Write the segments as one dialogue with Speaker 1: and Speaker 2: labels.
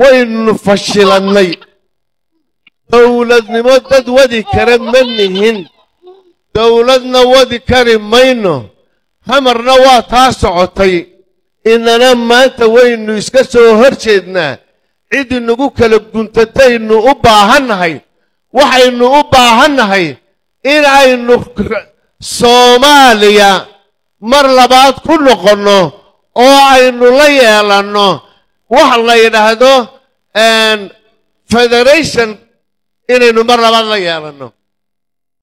Speaker 1: waynu fashilannay dowladnimo dad wadi kara ma nihin dowladna wadi kari mayno hamarna waa taa socotay inana maanta waynu iska soo hor jeednaa cid inagu kala guntataynu u baahannahay waxaynu u baahannahay inaynu soomaaliya mar labaad ku noqonno oo aynu la yeelanno waxa la yidhaahdo federation inaynu mar labaad la yeelano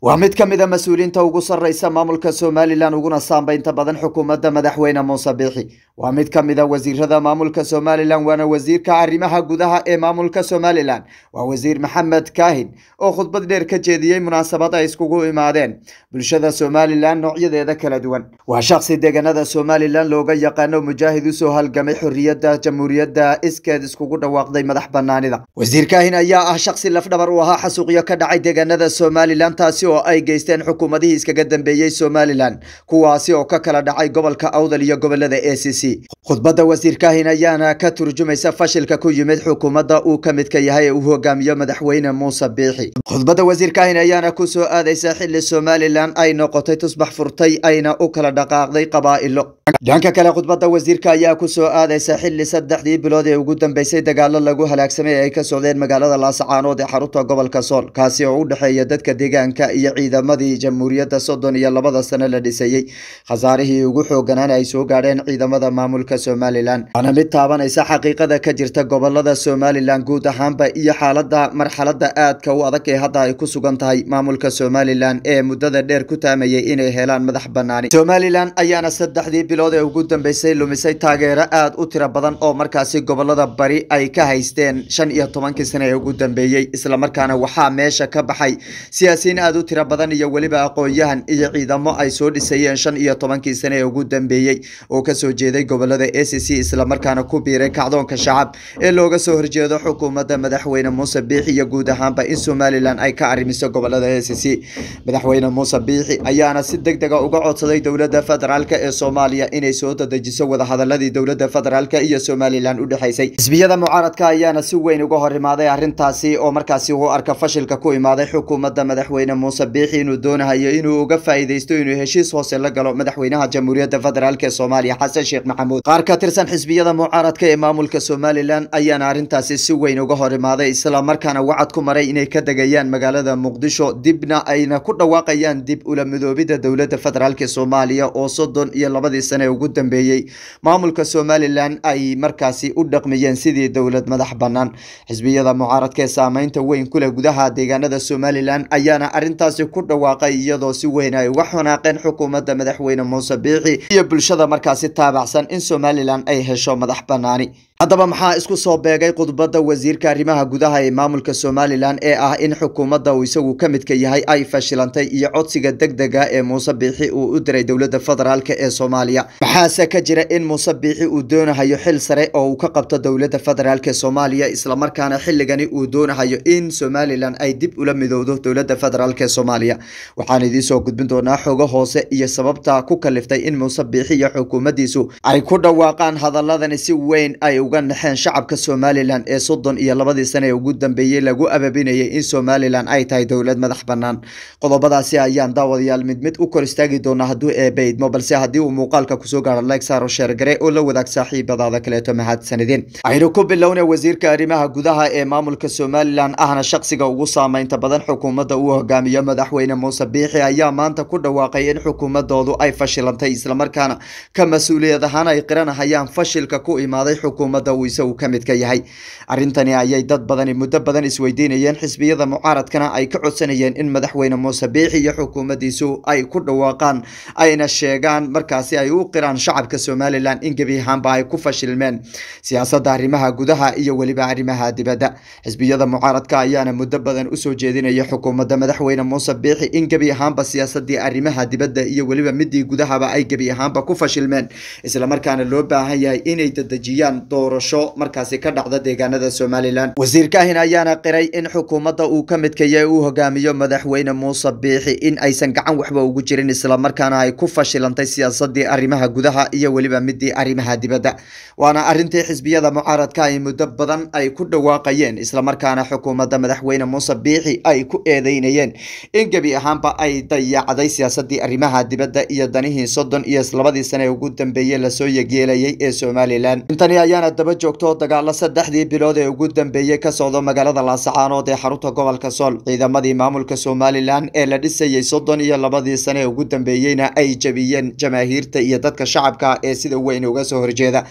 Speaker 1: waa mid ka mid ah mas uuliinta ugu sarraysa maamulka somalilan uguna saambaynta badan xukuumadda madaxweyne muuse biixi waa mid ka mid a ah wasiirada maamulka somalilan waana wasiirka arrimaha gudaha ee maamulka somalilan waa wasiir maxamed kaahin oo khudbad dheer ka jeediyey munaasabad ay iskugu imaadeen bulshada somalilan noocyadeeda kala duwan waa shakhsi deegaanada somalilan looga yaqaano mujaahid usoo halgamay xorriyadda jamhuuriyadda iskeed iskugu dhawaaqday madax bannaanida wasiir kaahin ayaa ah shakhsi lafdhabar u ahaa xasuuqyo ka dhacay deegaanada somalilan taasi oo ay geysteen xukuumadihii iskaga dambeeyey somalilan kuwaasi oo ka kala dhacay gobolka awdal iyo gobollada a c c khudbadda wasiirkaahin ayaana ka turjumaysa fashilka ku yimid xukuumadda uu ka midka yahay ee uu hogaamiyo madaxweyne muuse biixi khudbadda wasiirkaahin ayaana ku soo aadaysa xilli somalilan ay noqotay tusbax furtay ayna u kala dhaqaaqday qabaa'ilo dhanka kale khudbadda wasiirka ayaa kusoo aadaysa xilli saddexdii bilood ee ugu dambeysay dagaalo lagu halaagsamay ay ka socdeen magaalada laascaanood ee xarunta gobolka sool kaasi oo u dhexeeya dadka deegaanka iyo ciidamadii jamhuuriyadda soddon iyo labada sano la dhisayey khasaarihii ugu xooganaana ay soo gaadheen ciidamada maamulka somalilan waana mid taabanaysa xaqiiqada ka jirta gobolada somalilan guud ahaanba iyo xaalada marxalada aadka u adag ee hadda ay ku sugan tahay maamulka somalilan ee muddada dheer ku taamayay inay helaan madax banaani somalilan ayaana saddexdii bilood maalmood ee ugu dambeysay lumisay taageero aad u tiro badan oo markaasi gobolada bari ay ka haysteen shan iyo tobankii sana ee ugu dambeeyey islamarkaana waxaa meesha ka baxay siyaasiyiin aad u tira badan iyo weliba aqoonyahan iyo ciidamo ay soo dhisayeen shan iyo tobankii sana ee ugu dambeeyey oo kasoo jeeday gobolada a c islamarkaana ku biiray kacdoonka shacab ee looga soo horjeedo xukuumadda madaxweyne muuse biixi iyo guud ahaanba in somalilan ay ka arrimiso gobolada a c madaxweyne muuse biixi ayaana si deg dega ah uga codsaday dowladda federaalk ee soomaaliya inay soo dadejiso wadahadaladii dowladda federaalka iyo somalilan u dhexaysay xisbiyada mucaaradka ayaana si weyn uga hor imaaday arrintaasi oo markaasi uu arka fashilka ku imaaday xukuumadda madaxweyne muuse biixi inuu doonahayo inuu uga faa'iidaysto inuu heshiis hoose la galo madaxweynaha jamhuuriyadda federaalk ee soomaaliya xasan sheekh maxamuud qaar ka tirsan xisbiyada mucaaradka ee maamulka somalilan ayaana arrintaasi si weyn uga hor imaaday markaana wacad ku maray inay ka degayaan magaalada muqdisho dibna ayna ku dhawaaqayaan dib ula midoobida dowladda federaalk ee soomaaliya oo soddon iyo labadii sane ugu dambeeyey maamulka somalilan ay markaasi u dhaqmiyeen sidii dowlad madax bannaan xisbiyada mucaaradka ee saameynta weyn kuleh gudaha deegaanada somalilan ayaana arrintaasi ku dhawaaqay iyadoo si weyn ay uga xunaaqeen xukuumadda madaxweyne muuse biixi iyo bulshada markaasi taabacsan in somalilan ay hesho madax bannaani haddaba maxaa isku soo beegay khudbadda wasiirka arrimaha gudaha ee maamulka somalilan ee ah in xukuumadda uu isagu ka midka yahay ay fashilantay iyo codsiga deg dega ee muuse biixi uu u diray dowladda federaalk ee soomaaliya maxaase ka jira in muuse biixi uu doonahayo xil sare oo uu ka qabto dowladda federaalk ee soomaaliya islamarkaana xilligani uu doonahayo in somalilan ay dib ula midowdo dowladda federaalk ee soomaaliya waxaan idiin soo gudbin doonaa xoga hoose iyo sababta ku kaliftay in muuse biixi iyo xukuumaddiisu ay ku dhawaaqaan hadaladani si weyn ay uga naxeen shacabka somalilan ee soddon iyo labadii sana ee ugu dambeeyey lagu ababinayay in somalilan ay tahay dowlad madax banaan qodobadaasi ayaan daawadayaal mid mid u kor istaagi doonaa hadduu eebeydmo balse haddii uu muuqaalka kusoo gaaro legsaro sheergare oo la wadaag saaxiibadaada kaleeto mahadsanidin aynu ku bilowna wasiirka arrimaha gudaha ee maamulka somalilan ahna shaqsiga ugu saameynta badan xukuumadda uu hogaamiyo madaxweyne muuse biixi ayaa maanta ku dhawaaqay in xukuumadoodu ay fashilantay islamarkaana ka mas-uuliyad ahaan ay qiranahayaan fashilka ku imaaday xukuumadda dowladda uu isagu ka midka yahay arrintani ayay dad badani muddo badan isweydiinayeen xisbiyada mucaaradkana ay ka codsanayeen in madaxweyne muuse biixi iyo xukuumaddiisu ay ku dhawaaqaan ayna sheegaan markaasi ay u qiraan shacabka somalilan in gebi ahaanba ay ku fashilmeen siyaasadda arrimaha gudaha iyo weliba arrimaha dibadda xisbiyada mucaaradka ayaana muddo badan usoo jeedinaya xukuumadda madaxweyne muuse biixi in gebi ahaanba siyaasadii arrimaha dibadda iyo weliba midii gudahaba ay gebi ahaanba ku fashilmeen islamarkaana loo baahan yahay inay dadejiyaan door doorasho markaasi ka dhacda deegaanada somalilan wasiir kaahin ayaana qiray in xukuumadda uu ka midkaya uu hogaamiyo madaxweyne muuse biixi in aysan gacan waxba ugu jirin isla markaana ay ku fashilantay siyaasadii arrimaha gudaha iyo weliba midii arrimaha dibadda waana arrintii xisbiyada mucaaradka ay muddo badan ay ku dhawaaqayeen isla markaana xukuumadda madaxweyne muuse biixi ay ku eedeynayeen in gebi ahaanba ay dayacday siyaasadii arrimaha dibadda iyo danihii soddon iyo labadii sane ugu dambeeyey lasoo yegyeelayay ee somalilan intani ayaana ayaa daba joogta oo dagaallo saddexdii bilood ee ugu dambeeyey ka socdo magaalada laasacaanood ee xarunta gobolka sool ciidamadii maamulka somalilan ee la dhisayay soddon iyo labadii sane ee ugu dambeeyeyna ay jabiyeen jamaahiirta iyo dadka shacabka ee sida weyn uga soo horjeeda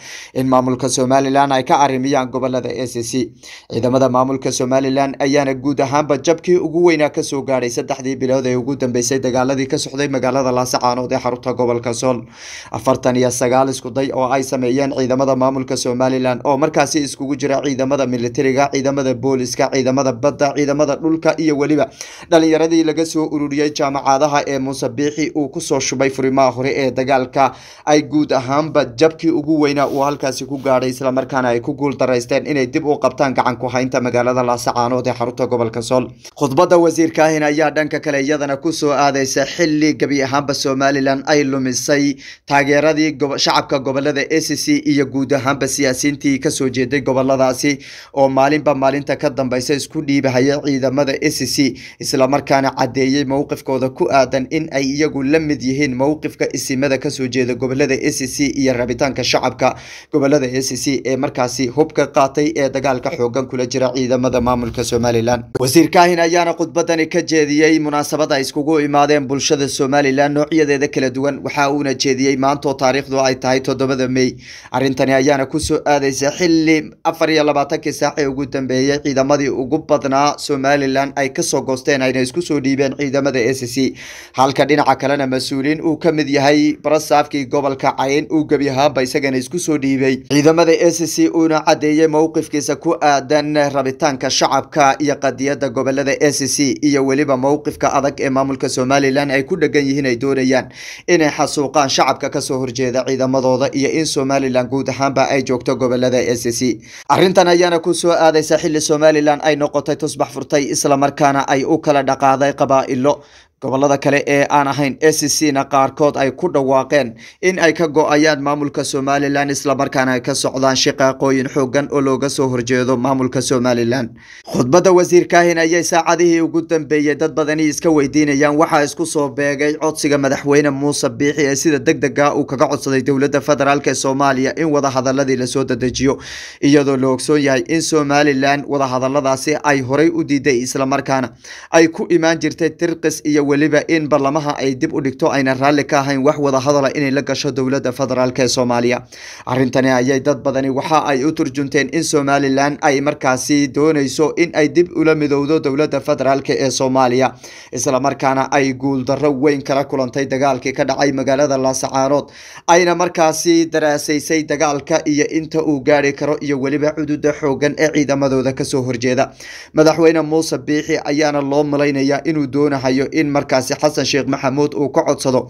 Speaker 1: in maamulka somalilan ay ka arimiyaan gobolada a c ciidamada maamulka somalilan ayaana guud ahaanba jabkii ugu weynaa kasoo gaadhay saddexdii bilood ee ugu dambeysay dagaaladii ka socday magaalada laasacaanood ee xarunta gobolka sool afartan iyo sagaal iskuday oo ay sameeyeen ciidamada maamulka somalilan somalilan oo markaasi iskugu jira ciidamada militariga ciidamada booliska ciidamada badda ciidamada dhulka iyo weliba dhalinyaradii laga soo ururiyey jaamacadaha ee muuse biixi uu kusoo shubay furimaha hore ee dagaalka ay guud ahaanba jabkii ugu weynaa uu halkaasi ku gaadhay islamarkaana ay ku guul daraysteen inay dib u qabtaan gacan ku-haynta magaalada laasacaanood ee xarunta gobolka sool khudbadda wasiirkaahin ayaa dhanka kale iyadana kusoo aadaysa xili gebi ahaanba somalilan ay lumisay taageeradii shacabka gobolada a c iyo guud ahaanba siyaasi siyaasiyiintii kasoo jeeday goboladaasi oo maalinba maalinta ka dambeysa isku dhiibahaya ciidamada s c islamarkaana cadeeyey mowqifkooda ku aadan in ay iyagu la mid yihiin mowqifka isimada kasoo jeeda gobolada s c iyo rabitaanka shacabka gobolada s c ee markaasi hub ka qaatay ee dagaalka xoogan kula jira ciidamada maamulka somalilan wasiir kaahin ayaana khudbadani ka jeediyey munaasabada ay iskugu imaadeen bulshada somalilan noocyadeeda kala duwan waxa uuna jeediyey maantoo taariikhdu ay tahay toddobada mey arrintani ayaana kusoo aadeysa xili afar iyo labaatankii saace ugu dambeeyey ciidamadii ugu badnaa somalilan ay kasoo goosteen ayna isku soo dhiibeen ciidamada a c halka dhinaca kalena mas-uuliin uu ka mid yahay barasaafkii gobolka cayn uu gebyahaanba isagana isku soo dhiibay ciidamada a c uuna cadeeyey mowqifkiisa ku aadan rabitaanka shacabka iyo qadiyada gobolada a c iyo weliba mowqifka adag ee maamulka somalilan ay ku dhegan yihiin ay doonayaan inay xasuuqaan shacabka kasoo horjeeda ciidamadooda iyo in somalilan guud ahaanba ay joogto gobolada s c arrintan ayaana ku soo aadaysa xilli somalilan ay noqotay tusbax furtay islamarkaana ay u kala dhaqaaday qabaa'ilo gobolada kale ee aan ahayn a c na qaarkood ay ku dhawaaqeen in ay ka go'ayaan maamulka somalilan islamarkaana ay ka socdaan shiqaaqooyin xoogan oo looga soo horjeedo maamulka somalilan khudbadda wasiir kaahin ayay saacadihii ugu dambeeyey dad badani iska weydiinayaan waxaa isku soo beegay codsiga madaxweyne muuse biixi ee sida deg dega uu kaga codsaday dowladda federaalk ee soomaaliya in wadahadaladii lasoo dadejiyo iyadoo la ogsoon yahay in somalilan wadahadaladaasi ay horay u diiday islamarkaana ay ku imaan jirtay tirqis iyo weliba in barlamaha ay dib u dhigto ayna raalli ka ahayn wax wada hadala inay la gasho dowladda federaalk ee soomaaliya arrintani ayay dad badani waxa ay u turjunteen in somalilan ay markaasi doonayso in ay dib ula midowdo dowladda federaalk ee soomaaliya isla markaana ay guuldarro weyn kala kulantay dagaalkii ka dhacay magaalada laasacaarood ayna markaasi daraasaysay dagaalka iyo inta uu gaari karo iyo weliba cududa xoogan ee ciidamadooda kasoo horjeeda madaxweyne muuse biixi ayaana loo malaynayaa inuu doonahayo in markaasi xasan sheekh maxamuud uu ka codsado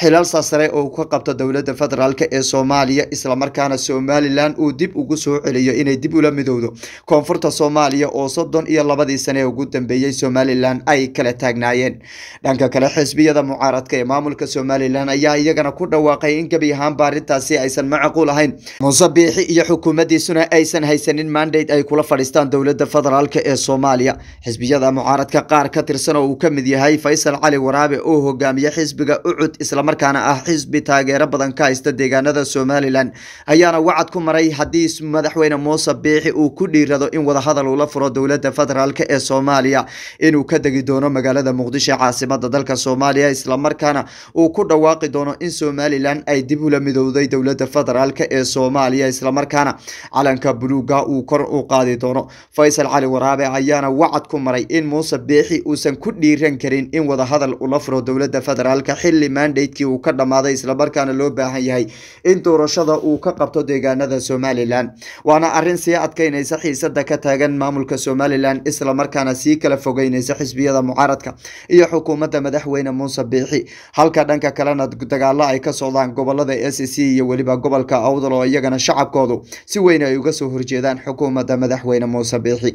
Speaker 1: xilalsa sare oo ka qabto dowladda federaalk ee soomaaliya islamarkaana somalilan uu dib ugu soo celiyo inay dib ula midowdo koonfurta soomaaliya oo soddon iyo labadii sane ee ugu dambeeyey somalilan ay kala taagnaayeen dhanka kale xisbiyada mucaaradka ee maamulka somalilan ayaa iyagana ku dhawaaqay in gebi ahaanba arrintaasi aysan macquul ahayn muuse biixi iyo xukuumaddiisuna aysan haysanin mandate ay kula fadhiistaan dowladda federaalk ee soomaaliya xisbiyada mucaaradka qaar ka tirsan oo uu ka mid yahay faysal cali waraabe oo hogaamiye xisbiga ucud islamarkaana ah xisbi taageero badan ka haysta deegaanada somalilan ayaana wacad ku maray haddii madaxweyne muuse biixi uu ku dhiirado in wadahadal ula furo dowlada federaalk ee soomaaliya inuu ka degi doono magaalada muqdisho caasimada dalka soomaaliya islamarkaana uu ku dhawaaqi doono in somalilan ay dib ula midowday dowlada federaalk ee soomaaliya islamarkaana calanka buluuga uu kor u qaadi doono faysal cali waraabe ayaana wacad ku maray in muuse biixi uusan ku dhiiran karin in wada hadal ula furo dowladda federaalka xilli mandatekii uu ka dhammaaday islamarkaana loo baahan yahay in doorashada uu ka qabto deegaanada somalilan waana arrin sii adkeynaysa xiisada ka taagan maamulka somalilan islamarkaana sii kala fogeynaysa xisbiyada mucaaradka iyo xukuumadda madaxweyne muuse biixi halka dhanka kalena dagaalo ay ka socdaan gobolada s e c iyo weliba gobolka awdal oo iyagana shacabkoodu si weyn ay uga soo horjeedaan xukuumadda madaxweyne muuse biixi